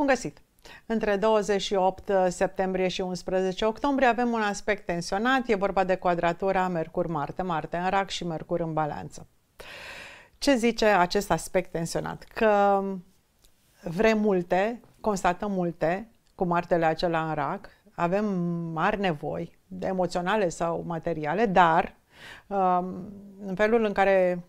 Bun găsit! Între 28 uh, septembrie și 11 octombrie avem un aspect tensionat, e vorba de quadratura Mercur-Marte, Marte în rac și Mercur în balanță. Ce zice acest aspect tensionat? Că vrem multe, constatăm multe cu Martele acela în rac, avem mari nevoi, emoționale sau materiale, dar Um, în felul în care,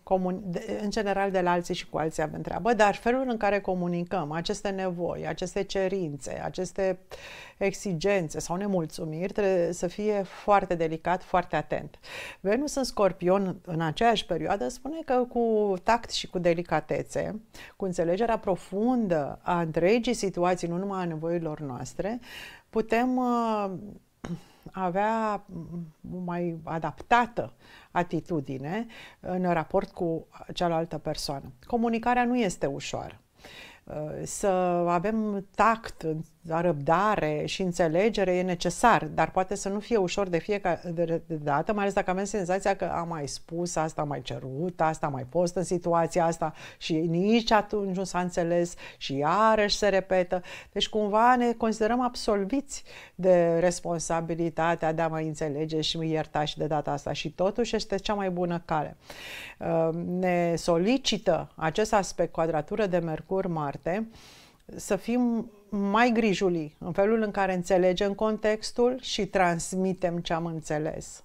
în general de la alții și cu alții avem treabă, dar felul în care comunicăm aceste nevoi, aceste cerințe, aceste exigențe sau nemulțumiri, trebuie să fie foarte delicat, foarte atent. Venus în scorpion în aceeași perioadă spune că cu tact și cu delicatețe, cu înțelegerea profundă a întregii situații, nu numai a nevoilor noastre, putem uh, avea mai adaptată atitudine în raport cu cealaltă persoană. Comunicarea nu este ușoară. Să avem tact în răbdare și înțelegere e necesar, dar poate să nu fie ușor de fiecare dată, mai ales dacă avem senzația că am mai spus asta, am mai cerut asta, am mai fost în situația asta și nici atunci nu s-a înțeles și iarăși se repetă. Deci cumva ne considerăm absolviți de responsabilitatea de a mai înțelege și mă ierta și de data asta și totuși este cea mai bună cale. Ehm, ne solicită acest aspect, cuadratură de Mercur-Marte, să fim mai grijulii în felul în care înțelegem contextul și transmitem ce am înțeles.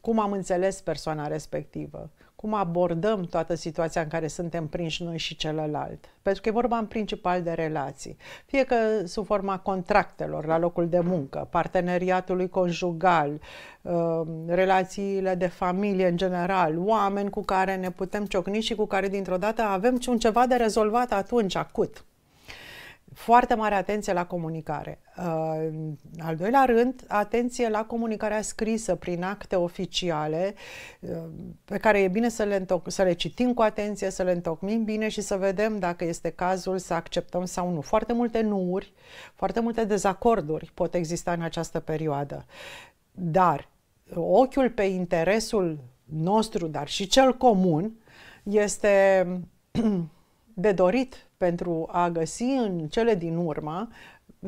Cum am înțeles persoana respectivă, cum abordăm toată situația în care suntem prinși noi și celălalt. Pentru că e vorba în principal de relații. Fie că sub forma contractelor la locul de muncă, parteneriatului conjugal, um, relațiile de familie în general, oameni cu care ne putem ciocni și cu care dintr-o dată avem un ceva de rezolvat atunci, acut. Foarte mare atenție la comunicare. Uh, al doilea rând, atenție la comunicarea scrisă prin acte oficiale, uh, pe care e bine să le, întoc- să le citim cu atenție, să le întocmim bine și să vedem dacă este cazul să acceptăm sau nu. Foarte multe nuuri, foarte multe dezacorduri pot exista în această perioadă. Dar ochiul pe interesul nostru, dar și cel comun, este de dorit pentru a găsi în cele din urmă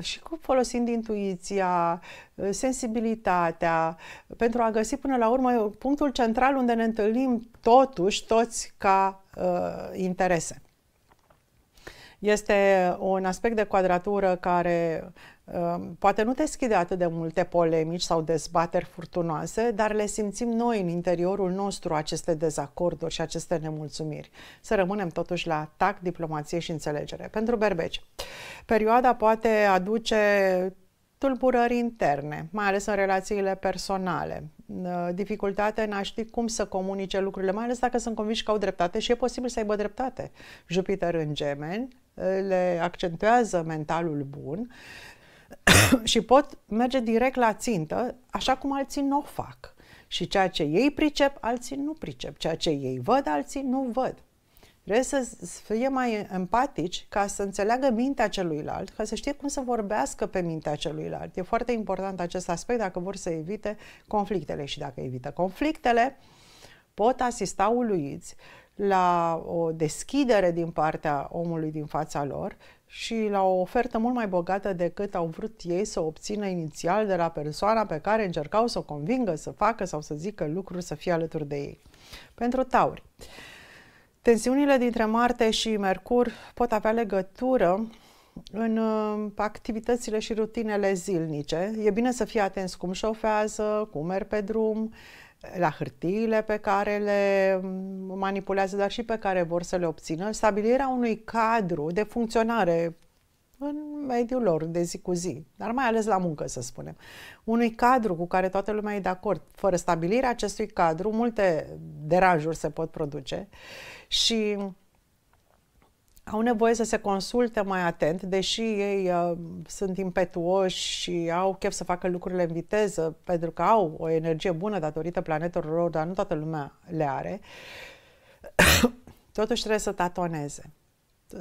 și cu folosind intuiția, sensibilitatea, pentru a găsi până la urmă punctul central unde ne întâlnim totuși toți ca uh, interese. Este un aspect de quadratură care Ehm, poate nu deschide atât de multe polemici sau dezbateri furtunoase, dar le simțim noi în interiorul nostru aceste dezacorduri și aceste nemulțumiri. Să rămânem totuși la tac, diplomație și înțelegere. Pentru berbeci, perioada poate aduce tulburări interne, mai ales în relațiile personale, ehm, dificultate în a ști cum să comunice lucrurile, mai ales dacă sunt convinși că au dreptate și e posibil să aibă dreptate. Jupiter în gemeni le accentuează mentalul bun și pot merge direct la țintă, așa cum alții nu o fac. Și ceea ce ei pricep, alții nu pricep. Ceea ce ei văd, alții nu văd. Trebuie să fie mai empatici ca să înțeleagă mintea celuilalt, ca să știe cum să vorbească pe mintea celuilalt. E foarte important acest aspect dacă vor să evite conflictele și dacă evită conflictele, pot asista uluiți la o deschidere din partea omului din fața lor și la o ofertă mult mai bogată decât au vrut ei să obțină inițial de la persoana pe care încercau să o convingă să facă sau să zică lucruri să fie alături de ei. Pentru tauri, tensiunile dintre Marte și Mercur pot avea legătură în uh, activitățile și rutinele zilnice. E bine să fii atenți cum șofează, cum merg pe drum, la hârtiile pe care le manipulează, dar și pe care vor să le obțină, stabilirea unui cadru de funcționare în mediul lor de zi cu zi, dar mai ales la muncă, să spunem. Unui cadru cu care toată lumea e de acord. Fără stabilirea acestui cadru, multe deranjuri se pot produce și au nevoie să se consulte mai atent, deși ei uh, sunt impetuoși și au chef să facă lucrurile în viteză, pentru că au o energie bună datorită planetelor lor, dar nu toată lumea le are, totuși trebuie să tatoneze,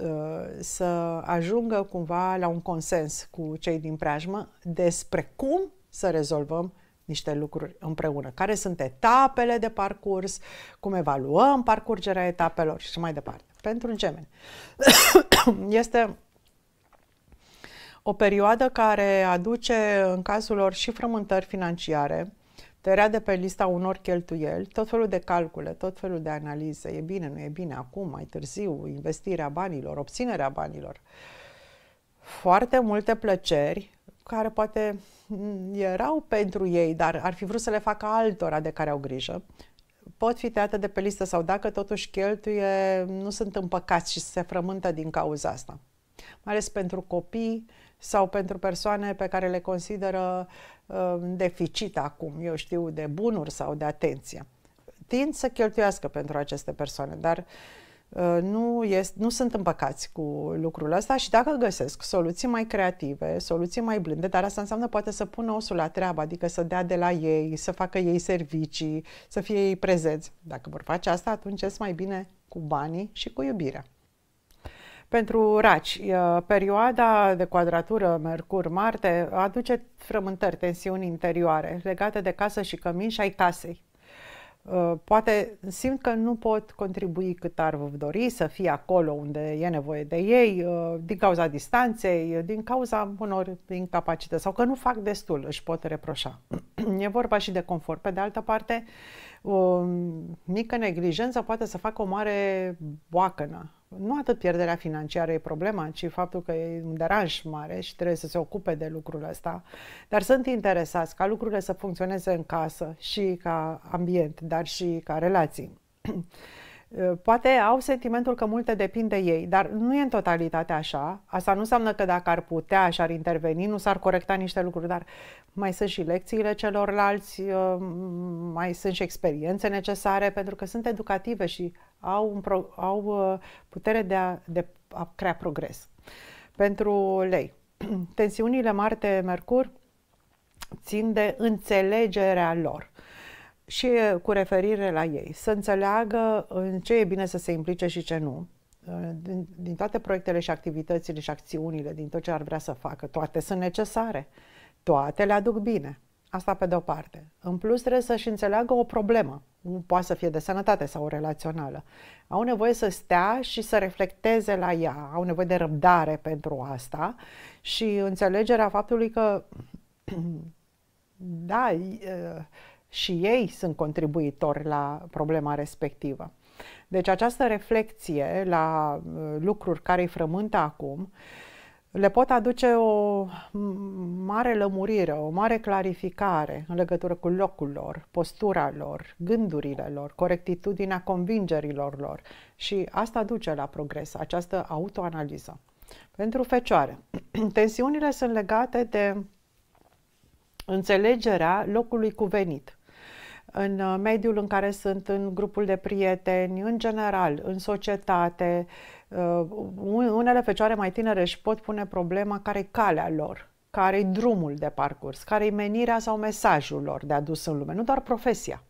uh, să ajungă cumva la un consens cu cei din preajmă despre cum să rezolvăm niște lucruri împreună. Care sunt etapele de parcurs, cum evaluăm parcurgerea etapelor și mai departe pentru gemeni. este o perioadă care aduce în cazul lor și frământări financiare, tărea de pe lista unor cheltuieli, tot felul de calcule, tot felul de analize, e bine, nu e bine, acum, mai târziu, investirea banilor, obținerea banilor. Foarte multe plăceri care poate mm, erau pentru ei, dar ar fi vrut să le facă altora de care au grijă pot fi tăiate de pe listă sau dacă totuși cheltuie, nu sunt împăcați și se frământă din cauza asta. Mai ales pentru copii sau pentru persoane pe care le consideră uh, deficit acum, eu știu, de bunuri sau de atenție. Tind să cheltuiască pentru aceste persoane, dar uh, Uh, nu, este, nu sunt împăcați cu lucrul ăsta și dacă găsesc soluții mai creative, soluții mai blânde, dar asta înseamnă poate să pună osul la treabă, adică să dea de la ei, să facă ei servicii, să fie ei prezenți. Dacă vor face asta, atunci este mai bine cu banii și cu iubirea. Pentru raci, uh, perioada de quadratură Mercur-Marte aduce frământări, tensiuni interioare legate de casă și cămin și ai casei Uh, poate simt că nu pot contribui cât ar dori să fie acolo unde e nevoie de ei, uh, din cauza distanței, din cauza unor incapacități sau că nu fac destul, își pot reproșa. E vorba și de confort. Pe de altă parte, o um, mică neglijență poate să facă o mare boacănă nu atât pierderea financiară e problema, ci faptul că e un deranj mare și trebuie să se ocupe de lucrul ăsta. Dar sunt interesați ca lucrurile să funcționeze în casă și ca ambient, dar și ca relații. Ă, poate au sentimentul că multe depind de ei, dar nu e în totalitate așa. Asta nu înseamnă că dacă ar putea și ar interveni, nu s-ar corecta niște lucruri, dar mai sunt și lecțiile celorlalți, ă, mai sunt și experiențe necesare, pentru că sunt educative și au, un pro, au ă, putere de a, de a crea progres. Pentru lei, tensiunile Marte-Mercur țin de înțelegerea lor. Uh, și cu referire la ei, să înțeleagă în ce e bine să se implice și ce nu, din, din toate proiectele și activitățile și acțiunile, din tot ce ar vrea să facă, toate sunt necesare, toate le aduc bine. Asta pe de-o parte. În plus, trebuie să-și înțeleagă o problemă. Poate să fie de sănătate sau relațională. Au nevoie să stea și să reflecteze la ea. Au nevoie de răbdare pentru asta și înțelegerea faptului că, da, și ei sunt contribuitori la problema respectivă. Deci această reflexie la uh, lucruri care îi frământă acum le pot aduce o mare lămurire, o mare clarificare în legătură cu locul lor, postura lor, gândurile lor, corectitudinea convingerilor lor și asta duce la progres, această autoanaliză. Pentru fecioare, tensiunile sunt legate de înțelegerea locului cuvenit în uh, mediul în care sunt, în grupul de prieteni, în general, în societate. Uh, unele fecioare mai tinere își pot pune problema care e calea lor, care e drumul de parcurs, care e menirea sau mesajul lor de adus în lume, nu doar profesia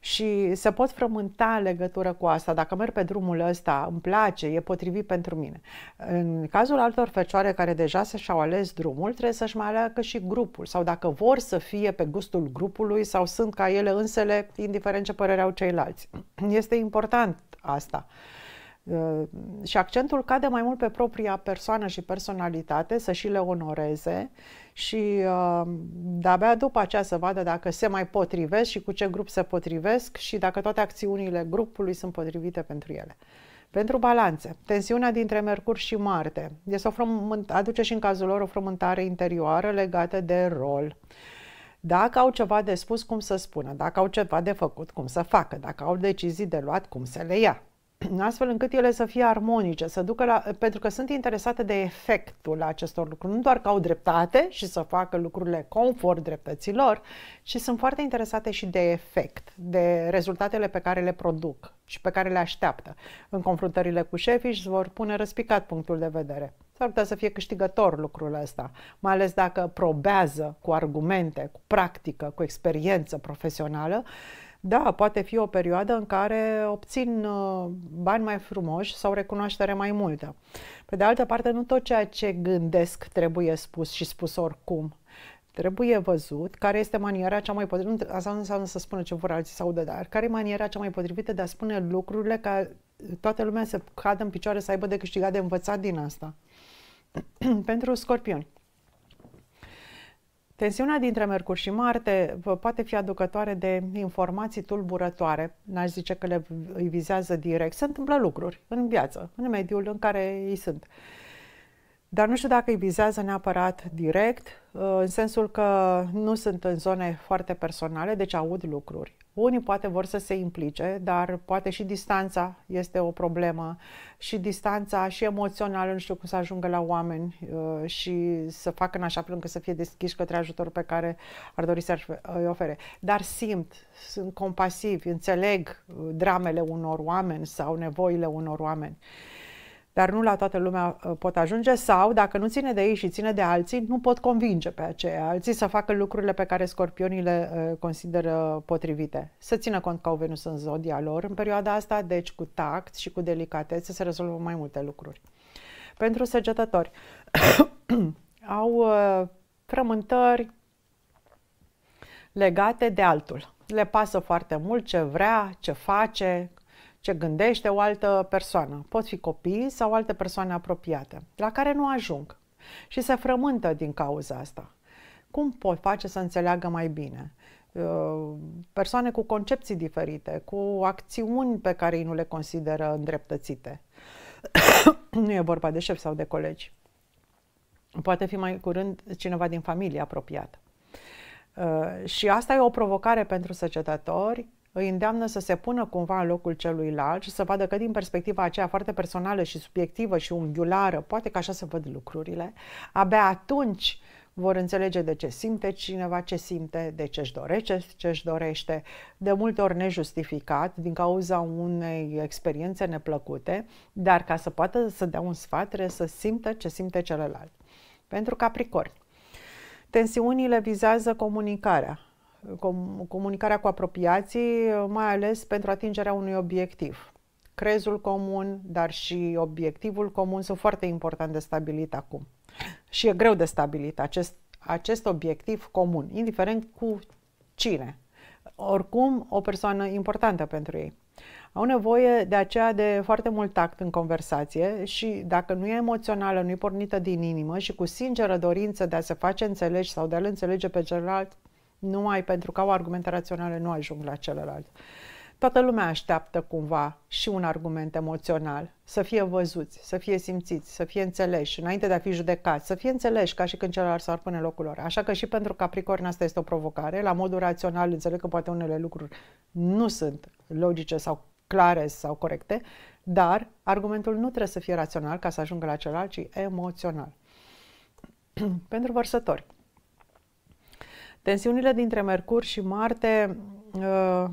și se pot frământa legătură cu asta. Dacă merg pe drumul ăsta, îmi place, e potrivit pentru mine. În cazul altor fecioare care deja se și-au ales drumul, trebuie să-și mai aleagă și grupul sau dacă vor să fie pe gustul grupului sau sunt ca ele însele, indiferent ce părere au ceilalți. Este important asta. Uh, și accentul cade mai mult pe propria persoană și personalitate, să și le onoreze și uh, de-abia după aceea să vadă dacă se mai potrivesc și cu ce grup se potrivesc și dacă toate acțiunile grupului sunt potrivite pentru ele. Pentru balanțe, tensiunea dintre Mercur și Marte este o frământ, aduce și în cazul lor o frământare interioară legată de rol. Dacă au ceva de spus, cum să spună, dacă au ceva de făcut, cum să facă, dacă au decizii de luat, cum să le ia, astfel încât ele să fie armonice, să ducă la, pentru că sunt interesate de efectul acestor lucruri, nu doar că au dreptate și să facă lucrurile conform dreptăților, ci sunt foarte interesate și de efect, de rezultatele pe care le produc și pe care le așteaptă. În confruntările cu șefii își vor pune răspicat punctul de vedere. S-ar putea să fie câștigător lucrul ăsta, mai ales dacă probează cu argumente, cu practică, cu experiență profesională da, poate fi o perioadă în care obțin uh, bani mai frumoși sau recunoaștere mai multă. Pe de altă parte, nu tot ceea ce gândesc trebuie spus și spus oricum. Trebuie văzut care este maniera cea mai potrivită, asta nu înseamnă să spună ce vor alții sau de dar, care e maniera cea mai potrivită de a spune lucrurile ca toată lumea să cadă în picioare, să aibă de câștigat, de învățat din asta. Pentru scorpioni Tensiunea dintre Mercur și Marte poate fi aducătoare de informații tulburătoare, n-aș zice că le, îi vizează direct. Se întâmplă lucruri în viață, în mediul în care ei sunt. Uh, dar nu știu dacă îi vizează neapărat direct, uh, în sensul că nu sunt în zone foarte personale, deci aud lucruri. Unii poate vor să se implice, dar poate și distanța este o problemă și distanța și emoțională, nu știu cum să ajungă la oameni uh, și să facă în așa fel încât să fie deschiși către ajutorul pe care ar dori să-i uh, ofere. Dar simt, sunt compasivi, înțeleg dramele unor oameni sau nevoile unor oameni. Uh, dar nu la toată lumea uh, pot ajunge sau dacă nu ține de ei și ține de alții, nu pot convinge pe aceia alții să facă lucrurile pe care scorpionii le uh, consideră potrivite. Să țină cont că au Venus în zodia lor în perioada asta, deci cu tact și cu delicatețe se rezolvă mai multe lucruri. Pentru săgetători au uh, frământări legate de altul. Le pasă foarte mult ce vrea, ce face, ce gândește o altă persoană. Pot fi copii sau alte persoane apropiate, la care nu ajung și se frământă din cauza asta. Cum pot face să înțeleagă mai bine? Uh, persoane cu concepții diferite, cu acțiuni pe care ei nu le consideră îndreptățite. nu e vorba de șef sau de colegi. Poate fi mai curând cineva din familie apropiată. Uh, și asta e o provocare pentru săgetători îi îndeamnă să se pună cumva în locul celuilalt și să vadă că din perspectiva aceea foarte personală și subiectivă și unghiulară, poate că așa se văd lucrurile, abia atunci vor înțelege de ce simte cineva ce simte, de ce își dorește ce își dorește, de multe ori nejustificat din cauza unei experiențe neplăcute, dar ca să poată să dea un sfat trebuie să simtă ce simte celălalt. Pentru Capricorn, tensiunile vizează comunicarea, com- comunicarea cu apropiații, mai ales pentru atingerea unui obiectiv. Crezul comun, dar și obiectivul comun sunt foarte important de stabilit acum. Și e greu de stabilit acest, acest obiectiv comun, indiferent cu cine. Oricum, o persoană importantă pentru ei. Au nevoie de aceea de foarte mult tact în conversație și dacă nu e emoțională, nu e pornită din inimă și cu sinceră dorință de a se face înțelegi sau de a-l înțelege pe celălalt, nu ai pentru că au argumente raționale, nu ajung la celălalt. Toată lumea așteaptă cumva și un argument emoțional, să fie văzuți, să fie simțiți, să fie înțeleși, înainte de a fi judecați, să fie înțeleși ca și când celălalt s-ar pune locul lor. Așa că și pentru Capricorn asta este o provocare. La modul rațional înțeleg că poate unele lucruri nu sunt logice sau clare sau corecte, dar argumentul nu trebuie să fie rațional ca să ajungă la celălalt, ci emoțional. pentru vărsători, Tensiunile dintre Mercur și Marte uh,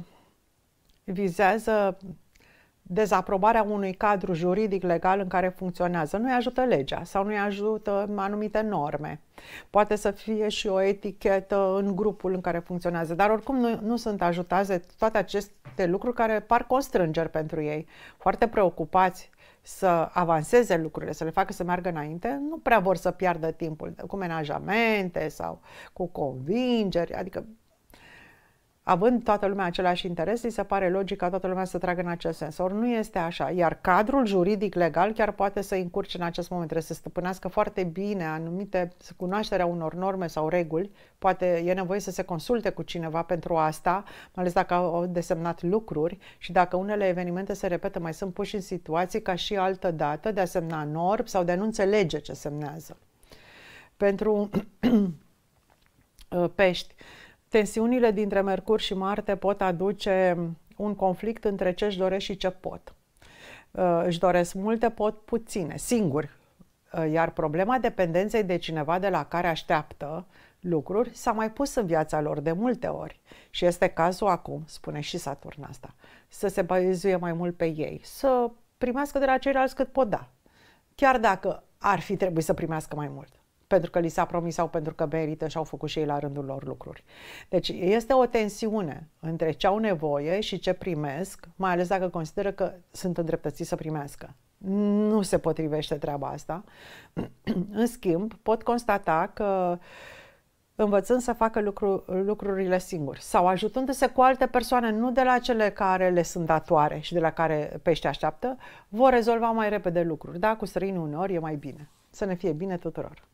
vizează dezaprobarea unui cadru juridic legal în care funcționează. Nu-i ajută legea sau nu-i ajută anumite norme. Poate să fie și o etichetă în grupul în care funcționează, dar oricum nu, nu sunt ajutate toate aceste lucruri care par constrângeri pentru ei. Foarte preocupați uh, să avanseze lucrurile, să le facă să meargă înainte, nu prea vor să piardă timpul cu menajamente sau cu convingeri, adică având toată lumea același interes, îi se pare logic ca toată lumea să tragă în acest sens. Ori nu este așa, iar cadrul juridic legal chiar poate să încurce în acest moment, trebuie să stăpânească foarte bine anumite, cunoașterea unor norme sau reguli, poate e nevoie să se consulte cu cineva pentru asta, mai ales dacă au desemnat lucruri și dacă unele evenimente se repetă, mai sunt puși în situații ca și altă dată de a semna norm sau de a nu înțelege ce semnează. Pentru pești, Tensiunile dintre Mercur și Marte pot aduce un conflict între ce își doresc și ce pot. Uh, își doresc multe, pot puține, singuri. Uh, iar problema dependenței de cineva de la care așteaptă lucruri s-a mai pus în viața lor de multe ori și este cazul acum, spune și Saturn asta, să se bazuie mai mult pe ei, să primească de la ceilalți cât pot da, chiar dacă ar fi trebuit să primească mai mult pentru că li s-a promis sau pentru că merită și au făcut și ei la rândul lor lucruri. Deci este o tensiune între ce au nevoie și ce primesc, mai ales dacă consideră că sunt îndreptățiți să primească. Nu se potrivește treaba asta. În schimb, pot constata că învățând să facă lucru, lucrurile singuri sau ajutându-se cu alte persoane, nu de la cele care le sunt datoare și de la care pește așteaptă, vor rezolva mai repede lucruri. Da, cu străini uneori e mai bine. Să ne fie bine tuturor!